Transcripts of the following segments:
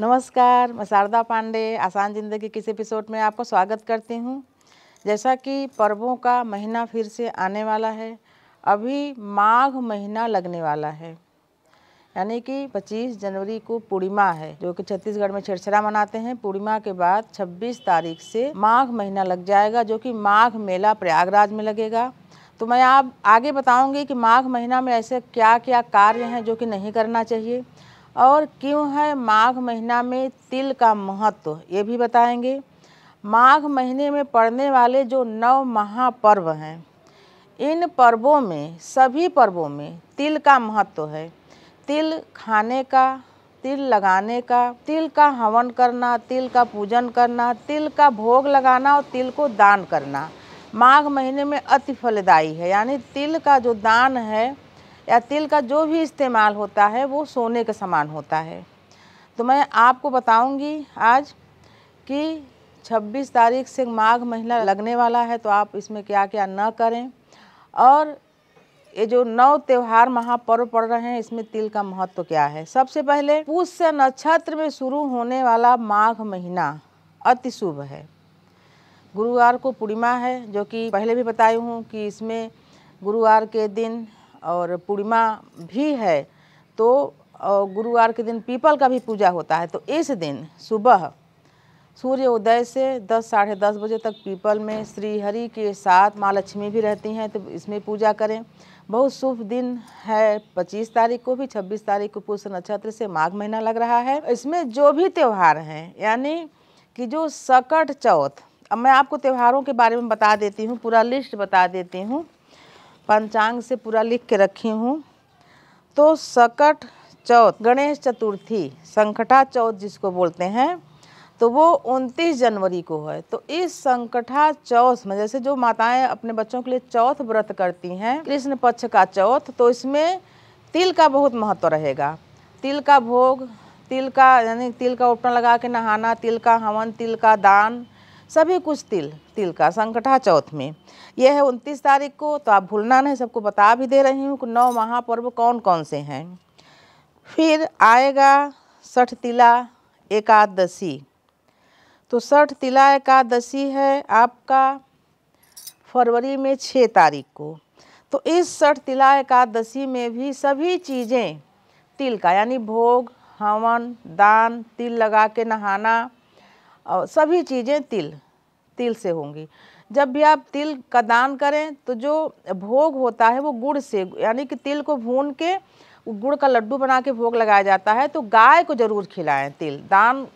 नमस्कार मैं शारदा पांडे आसान ज़िंदगी किस एपिसोड में आपको स्वागत करती हूँ जैसा कि पर्वों का महीना फिर से आने वाला है अभी माघ महीना लगने वाला है यानी कि 25 जनवरी को पूर्णिमा है जो कि छत्तीसगढ़ में छेड़छरा मनाते हैं पूर्णिमा के बाद 26 तारीख से माघ महीना लग जाएगा जो कि माघ मेला प्रयागराज में लगेगा तो मैं आप आगे बताऊंगी कि माघ महीना में ऐसे क्या क्या कार्य हैं जो कि नहीं करना चाहिए और क्यों है माघ महीना में तिल का महत्व ये भी बताएंगे माघ महीने में पड़ने वाले जो नव महापर्व हैं इन पर्वों में सभी पर्वों में तिल का महत्व है तिल खाने का तिल लगाने का तिल का हवन करना तिल का पूजन करना तिल का भोग लगाना और तिल को दान करना माघ महीने में अति फलदायी है यानी तिल का जो दान है या तिल का जो भी इस्तेमाल होता है वो सोने के समान होता है तो मैं आपको बताऊंगी आज कि 26 तारीख से माघ महीना लगने वाला है तो आप इसमें क्या क्या न करें और ये जो नौ त्यौहार महापर्व पड़ रहे हैं इसमें तिल का महत्व तो क्या है सबसे पहले पुष्य नक्षत्र में शुरू होने वाला माघ महीना अति शुभ है गुरुवार को पूर्णिमा है जो कि पहले भी बताई हूँ कि इसमें गुरुवार के दिन और पूर्णिमा भी है तो गुरुवार के दिन पीपल का भी पूजा होता है तो इस दिन सुबह सूर्य उदय से दस साढ़े दस बजे तक पीपल में श्रीहरि के साथ माँ लक्ष्मी भी रहती हैं तो इसमें पूजा करें बहुत शुभ दिन है पच्चीस तारीख को भी छब्बीस तारीख को पुष्य नक्षत्र से माघ महीना लग रहा है इसमें जो भी त्यौहार हैं यानी कि जो सकट चौथ अब मैं आपको त्योहारों के बारे में बता देती हूँ पूरा लिस्ट बता देती हूँ पंचांग से पूरा लिख के रखी हूँ तो सकट चौथ गणेश चतुर्थी संकटा चौथ जिसको बोलते हैं तो वो 29 जनवरी को है तो इस संकटा चौथ में जैसे जो माताएं अपने बच्चों के लिए चौथ व्रत करती हैं कृष्ण पक्ष का चौथ तो इसमें तिल का बहुत महत्व रहेगा तिल का भोग तिल का यानी तिल का उपटन लगा के नहाना तिल का हवन तिल का दान सभी कुछ तिल तिल का संकटा चौथ में यह है उनतीस तारीख को तो आप भूलना नहीं सबको बता भी दे रही हूँ कि नौ महापर्व कौन कौन से हैं फिर आएगा सठ तिला एकादशी तो सठ तिला एकादशी है आपका फरवरी में छः तारीख को तो इस सठ तिला एकादशी में भी सभी चीज़ें तिल का यानी भोग हवन दान तिल लगा के नहाना और सभी चीज़ें तिल तिल से होंगी जब भी आप तिल का दान करें तो जो भोग होता है वो गुड़ से यानी कि तिल को भून के गुड़ का लड्डू बना के भोग लगाया जाता है तो गाय को ज़रूर खिलाएं तिल दान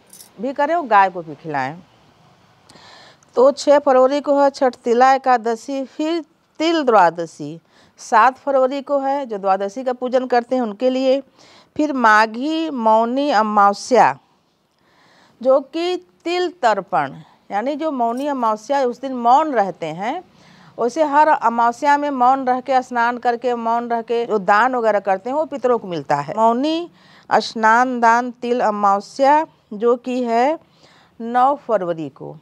भी करें और गाय को भी खिलाएं तो छः फरवरी को है छठ तिला एकादशी फिर तिल द्वादशी सात फरवरी को है जो द्वादशी का पूजन करते हैं उनके लिए फिर माघी मौनी अमावस्या जो कि तिल तर्पण यानी जो मौनी अमावस्या उस दिन मौन रहते हैं उसे हर अमावस्या में मौन रह के स्नान करके मौन रह के जो दान वगैरह करते हैं वो पितरों को मिलता है मौनी स्नान दान तिल अमावस्या जो कि है नौ फरवरी को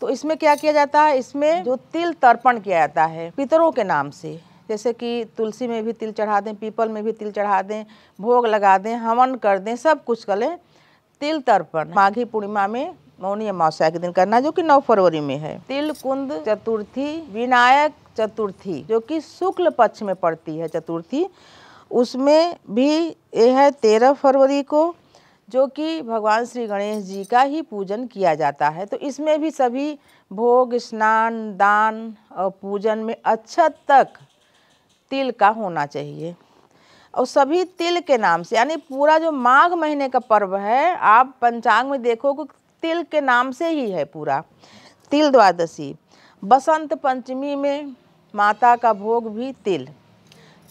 तो इसमें क्या किया जाता है इसमें जो तिल तर्पण किया जाता है पितरों के नाम से जैसे कि तुलसी में भी तिल चढ़ा दें पीपल में भी तिल चढ़ा दें भोग लगा दें हवन कर दें सब कुछ कर लें तिल तर्पण माघी पूर्णिमा में मौनी अमावस्या के दिन करना जो कि 9 फरवरी में है तिल कुंद चतुर्थी विनायक चतुर्थी जो कि शुक्ल पक्ष में पड़ती है चतुर्थी उसमें भी ये है तेरह फरवरी को जो कि भगवान श्री गणेश जी का ही पूजन किया जाता है तो इसमें भी सभी भोग स्नान दान और पूजन में अच्छा तक तिल का होना चाहिए और सभी तिल के नाम से यानी पूरा जो माघ महीने का पर्व है आप पंचांग में देखो कि तिल के नाम से ही है पूरा तिल द्वादशी बसंत पंचमी में माता का भोग भी तिल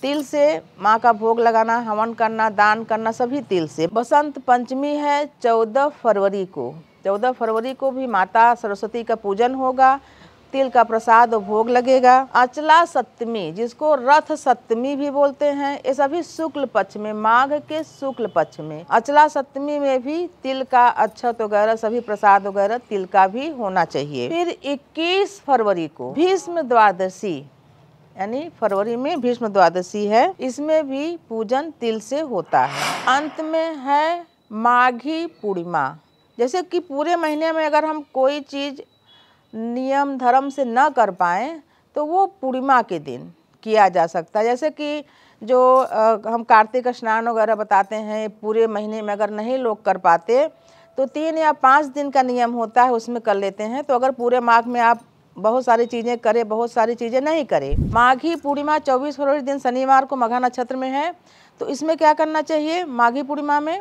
तिल से माँ का भोग लगाना हवन करना दान करना सभी तिल से बसंत पंचमी है चौदह फरवरी को चौदह फरवरी को भी माता सरस्वती का पूजन होगा तिल का प्रसाद और भोग लगेगा अचला सप्तमी जिसको रथ सप्तमी भी बोलते हैं ये सभी शुक्ल पक्ष में माघ के शुक्ल पक्ष में अचला सप्तमी में भी तिल का अक्षत वगैरह सभी प्रसाद वगैरह तिल का भी होना चाहिए फिर 21 फरवरी को भीष्म द्वादशी यानी फरवरी में भीष्म द्वादशी है इसमें भी पूजन तिल से होता है अंत में है माघी पूर्णिमा जैसे कि पूरे महीने में अगर हम कोई चीज़ नियम धर्म से न कर पाएँ तो वो पूर्णिमा के दिन किया जा सकता है जैसे कि जो आ, हम कार्तिक स्नान वगैरह बताते हैं पूरे महीने में अगर नहीं लोग कर पाते तो तीन या पाँच दिन का नियम होता है उसमें कर लेते हैं तो अगर पूरे माघ में आप बहुत सारी चीज़ें करें बहुत सारी चीज़ें नहीं करें माघी पूर्णिमा 24 फरवरी दिन शनिवार को मघा नक्षत्र में है तो इसमें क्या करना चाहिए माघी पूर्णिमा में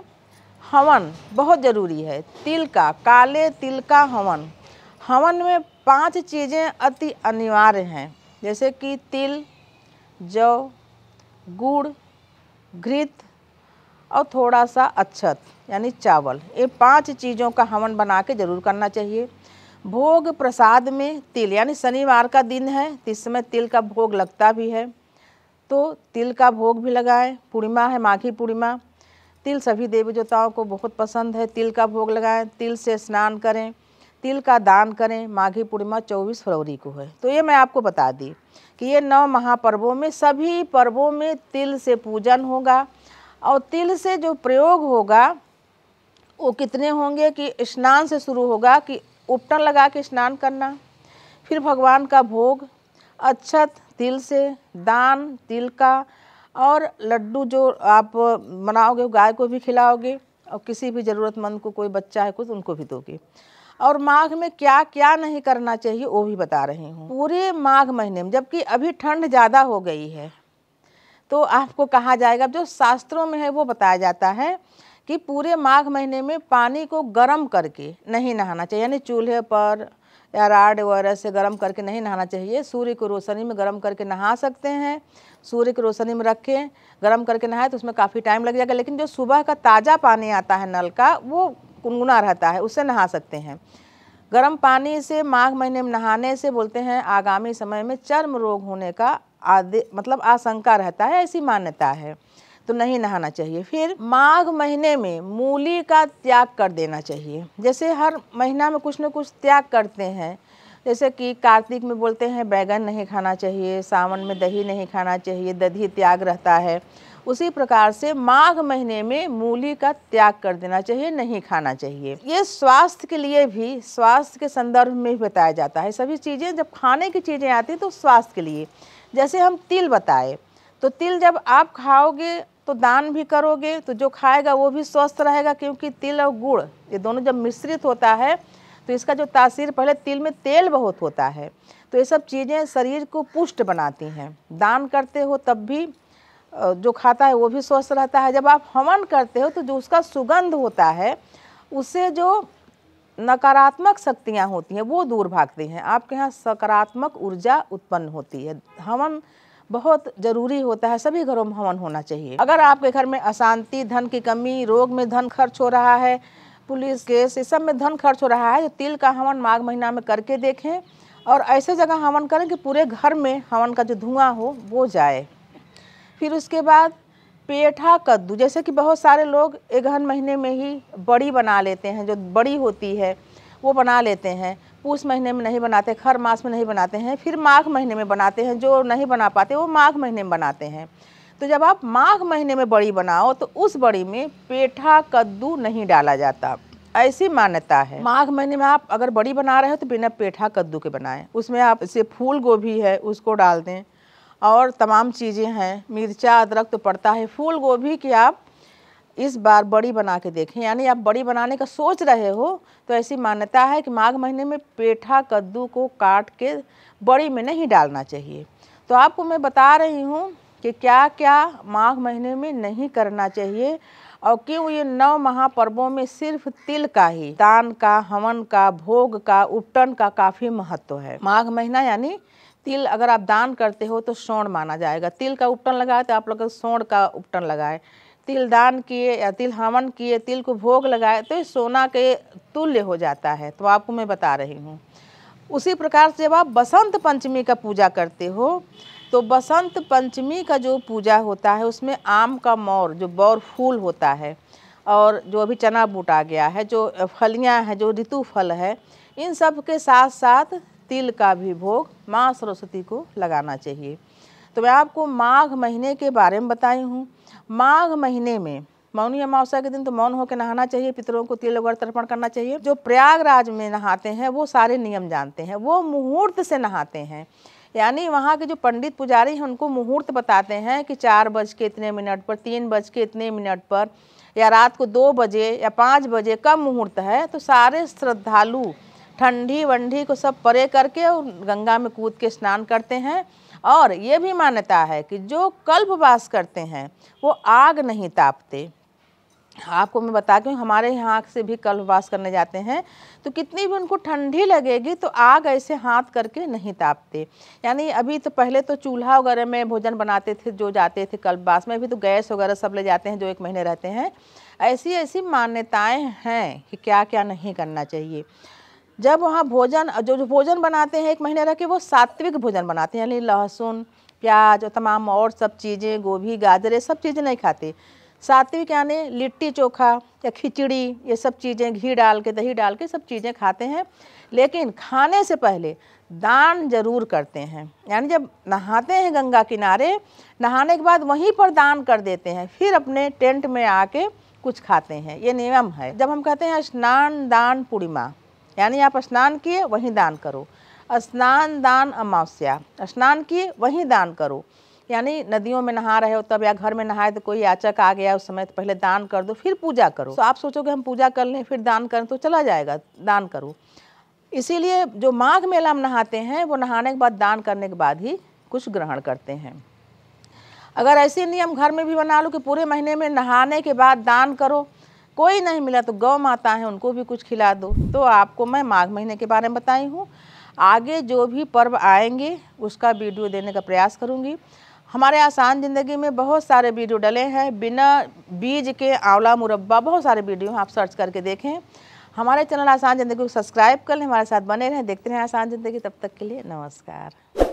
हवन बहुत ज़रूरी है तिल का काले तिल का हवन हवन में पांच चीज़ें अति अनिवार्य हैं जैसे कि तिल जौ गुड़ घृत और थोड़ा सा अच्छत यानी चावल ये पांच चीज़ों का हवन बना के ज़रूर करना चाहिए भोग प्रसाद में तिल यानी शनिवार का दिन है इस समय तिल का भोग लगता भी है तो तिल का भोग भी लगाएं पूर्णिमा है माघी पूर्णिमा तिल सभी देवी देवताओं को बहुत पसंद है तिल का भोग लगाएं तिल से स्नान करें तिल का दान करें माघी पूर्णिमा 24 फरवरी को है तो ये मैं आपको बता दी कि ये नौ महापर्वों में सभी पर्वों में तिल से पूजन होगा और तिल से जो प्रयोग होगा वो कितने होंगे कि स्नान से शुरू होगा कि उपटन लगा के स्नान करना फिर भगवान का भोग अच्छत तिल से दान तिल का और लड्डू जो आप बनाओगे गाय को भी खिलाओगे और किसी भी ज़रूरतमंद को कोई बच्चा है कुछ उनको भी दोगे और माघ में क्या क्या नहीं करना चाहिए वो भी बता रही हूँ पूरे माघ महीने में जबकि अभी ठंड ज़्यादा हो गई है तो आपको कहा जाएगा जो शास्त्रों में है वो बताया जाता है कि पूरे माघ महीने में पानी को गर्म करके नहीं नहाना चाहिए यानी चूल्हे पर या राड वगैरह से गर्म करके नहीं नहाना चाहिए सूर्य को रोशनी में गर्म करके नहा सकते हैं सूर्य को रोशनी में रखें गर्म करके नहाए तो उसमें काफ़ी टाइम लग जाएगा लेकिन जो सुबह का ताज़ा पानी आता है नल का वो गुनगुना रहता है उससे नहा सकते हैं गर्म पानी से माघ महीने में नहाने से बोलते हैं आगामी समय में चर्म रोग होने का आदि मतलब आशंका रहता है ऐसी मान्यता है तो नहीं नहाना चाहिए फिर माघ महीने में मूली का त्याग कर देना चाहिए जैसे हर महीना में कुछ न कुछ त्याग करते हैं जैसे कि कार्तिक में बोलते हैं बैगन नहीं खाना चाहिए सावन में दही नहीं खाना चाहिए दधी त्याग रहता है उसी प्रकार से माघ महीने में मूली का त्याग कर देना चाहिए नहीं खाना चाहिए ये स्वास्थ्य के लिए भी स्वास्थ्य के संदर्भ में भी बताया जाता है सभी चीज़ें जब खाने की चीज़ें आती तो स्वास्थ्य के लिए जैसे हम तिल बताए तो तिल जब आप खाओगे तो दान भी करोगे तो जो खाएगा वो भी स्वस्थ रहेगा क्योंकि तिल और गुड़ ये दोनों जब मिश्रित होता है तो इसका जो तासीर पहले तिल में तेल बहुत होता है तो ये सब चीज़ें शरीर को पुष्ट बनाती हैं दान करते हो तब भी जो खाता है वो भी स्वस्थ रहता है जब आप हवन करते हो तो जो उसका सुगंध होता है उससे जो नकारात्मक शक्तियाँ होती हैं वो दूर भागती हैं आपके यहाँ सकारात्मक ऊर्जा उत्पन्न होती है हवन बहुत जरूरी होता है सभी घरों में हवन होना चाहिए अगर आपके घर में अशांति धन की कमी रोग में धन खर्च हो रहा है पुलिस केस इस सब में धन खर्च हो रहा है तो तिल का हवन माघ महीना में करके देखें और ऐसे जगह हवन करें कि पूरे घर में हवन का जो धुआं हो वो जाए फिर उसके बाद पेठा कद्दू जैसे कि बहुत सारे लोग एगहन महीने में ही बड़ी बना लेते हैं जो बड़ी होती है वो बना लेते हैं पूस महीने में नहीं बनाते हर मास में नहीं बनाते हैं फिर माघ महीने में बनाते हैं जो नहीं बना पाते वो माघ महीने में बनाते हैं तो जब आप माघ महीने में बड़ी बनाओ तो उस बड़ी में पेठा कद्दू नहीं डाला जाता ऐसी मान्यता है माघ महीने में आप अगर बड़ी बना रहे हो तो बिना पेठा कद्दू के बनाएं उसमें आप इसे फूल गोभी है उसको डाल दें और तमाम चीज़ें हैं मिर्चा अदरक तो पड़ता है फूल गोभी की आप इस बार बड़ी बना के देखें यानी आप बड़ी बनाने का सोच रहे हो तो ऐसी मान्यता है कि माघ महीने में पेठा कद्दू को काट के बड़ी में नहीं डालना चाहिए तो आपको मैं बता रही हूँ कि क्या क्या माघ महीने में नहीं करना चाहिए और क्यों ये नौ महापर्वों में सिर्फ तिल का ही दान का हवन का भोग का उपटन का काफ़ी महत्व है माघ महीना यानी तिल अगर आप दान करते हो तो स्वर्ण माना जाएगा तिल का उपटन लगाए तो आप लोग स्वर्ण का उपटन लगाए तिल दान किए या तिल हवन किए तिल को भोग लगाए तो ये सोना के तुल्य हो जाता है तो आपको मैं बता रही हूँ उसी प्रकार से जब आप बसंत पंचमी का पूजा करते हो तो बसंत पंचमी का जो पूजा होता है उसमें आम का मौर जो बौर फूल होता है और जो अभी चना बूटा गया है जो फलियां हैं जो ऋतु फल है इन सब के साथ साथ तिल का भी भोग माँ सरस्वती को लगाना चाहिए तो मैं आपको माघ महीने के बारे में बताई हूँ माघ महीने में मौनी अमावस्या के दिन तो मौन होकर नहाना चाहिए पितरों को तिल वगैरह तर्पण करना चाहिए जो प्रयागराज में नहाते हैं वो सारे नियम जानते हैं वो मुहूर्त से नहाते हैं यानी वहाँ के जो पंडित पुजारी हैं उनको मुहूर्त बताते हैं कि चार बज के इतने मिनट पर तीन बज के इतने मिनट पर या रात को दो बजे या पाँच बजे कब मुहूर्त है तो सारे श्रद्धालु ठंडी वंडी को सब परे करके और गंगा में कूद के स्नान करते हैं और ये भी मान्यता है कि जो कल्पवास करते हैं वो आग नहीं तापते आपको मैं बता दूँ हमारे यहाँ से भी कल्पवास करने जाते हैं तो कितनी भी उनको ठंडी लगेगी तो आग ऐसे हाथ करके नहीं तापते यानी अभी तो पहले तो चूल्हा वगैरह में भोजन बनाते थे जो जाते थे कल्पवास में अभी तो गैस वगैरह सब ले जाते हैं जो एक महीने रहते हैं ऐसी ऐसी मान्यताएँ हैं कि क्या क्या नहीं करना चाहिए जब वहाँ भोजन जो जो भोजन बनाते हैं एक महीने रह के वो सात्विक भोजन बनाते हैं यानी लहसुन प्याज और तमाम और सब चीज़ें गोभी गाजर ये सब चीज़ें नहीं खाते सात्विक यानी लिट्टी चोखा या खिचड़ी ये सब चीज़ें घी डाल के दही डाल के सब चीज़ें खाते हैं लेकिन खाने से पहले दान जरूर करते हैं यानी जब नहाते हैं गंगा किनारे नहाने के बाद वहीं पर दान कर देते हैं फिर अपने टेंट में आके कुछ खाते हैं ये नियम है जब हम कहते हैं स्नान दान पूर्णिमा यानी आप स्नान किए वहीं दान करो स्नान दान अमावस्या स्नान किए वहीं दान करो यानी नदियों में नहा रहे हो तब या घर में नहाए तो कोई याचक आ गया उस समय तो पहले दान कर दो फिर पूजा करो तो आप सोचोगे हम पूजा कर लें फिर दान करें तो चला जाएगा दान करो इसीलिए जो माघ मेला हम नहाते हैं वो नहाने के बाद दान करने के बाद ही कुछ ग्रहण करते हैं अगर ऐसे नियम घर में भी बना लो कि पूरे महीने में नहाने के बाद दान करो कोई नहीं मिला तो गौ माता है उनको भी कुछ खिला दो तो आपको मैं माघ महीने के बारे में बताई हूँ आगे जो भी पर्व आएंगे उसका वीडियो देने का प्रयास करूँगी हमारे आसान ज़िंदगी में बहुत सारे वीडियो डले हैं बिना बीज के आंवला मुरब्बा बहुत सारे वीडियो आप सर्च करके देखें हमारे चैनल आसान ज़िंदगी को सब्सक्राइब कर लें हमारे साथ बने रहें देखते रहें आसान ज़िंदगी तब तक के लिए नमस्कार